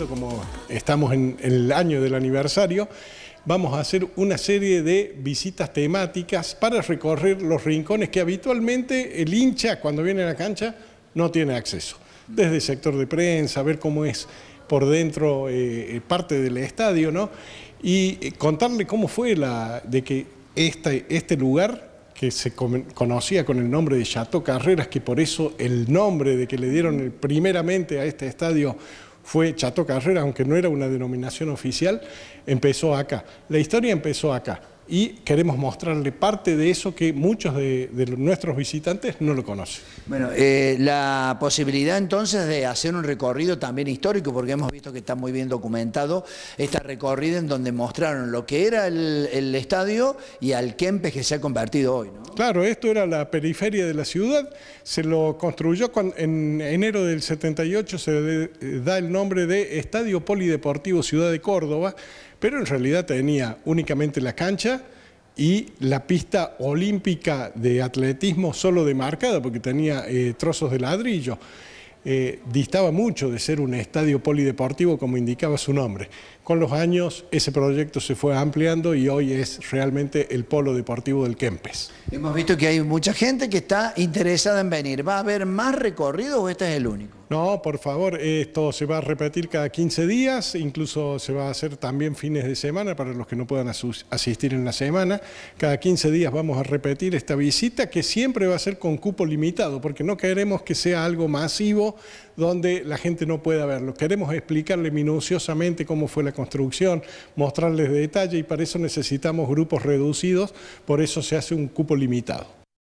como estamos en, el año del aniversario, vamos a hacer una serie de visitas temáticas para recorrer los rincones que habitualmente el hincha cuando viene a la cancha no tiene acceso. Desde el sector de prensa, ver cómo es por dentro eh, eh, parte del estadio, ¿no? Y eh, contarle cómo fue la de que este, este lugar que se conocía con el nombre de Chateau Carreras, que por eso el nombre de que le dieron primeramente a este estadio fue Chato Carrera, aunque no era una denominación oficial, empezó acá. La historia empezó acá y queremos mostrarle parte de eso que muchos de, nuestros visitantes no lo conocen. Bueno, eh, la posibilidad entonces de hacer un recorrido también histórico, porque hemos visto que está muy bien documentado esta recorrida en donde mostraron lo que era el, estadio y al Kempes que se ha convertido hoy. Claro, esto era la periferia de la ciudad, se lo construyó en enero del 78, se eh, da el nombre de Estadio Polideportivo Ciudad de Córdoba, pero en realidad tenía únicamente la cancha y la pista olímpica de atletismo solo demarcada, porque tenía eh, trozos de ladrillo. Eh, distaba mucho de ser un estadio polideportivo como indicaba su nombre. Con los años ese proyecto se fue ampliando y hoy es realmente el polo deportivo del Kempes. Hemos visto que hay mucha gente que está interesada en venir. ¿Va a haber más recorridos o este es el único? No, por favor, esto se va a repetir cada 15 días, incluso se va a hacer también fines de semana para los que no puedan asistir en la semana. Cada 15 días vamos a repetir esta visita que siempre va a ser con cupo limitado, porque no queremos que sea algo masivo donde la gente no pueda verlo. Queremos explicarle minuciosamente cómo fue la construcción, mostrarles detalle y para eso necesitamos grupos reducidos, por eso se hace un cupo limitado.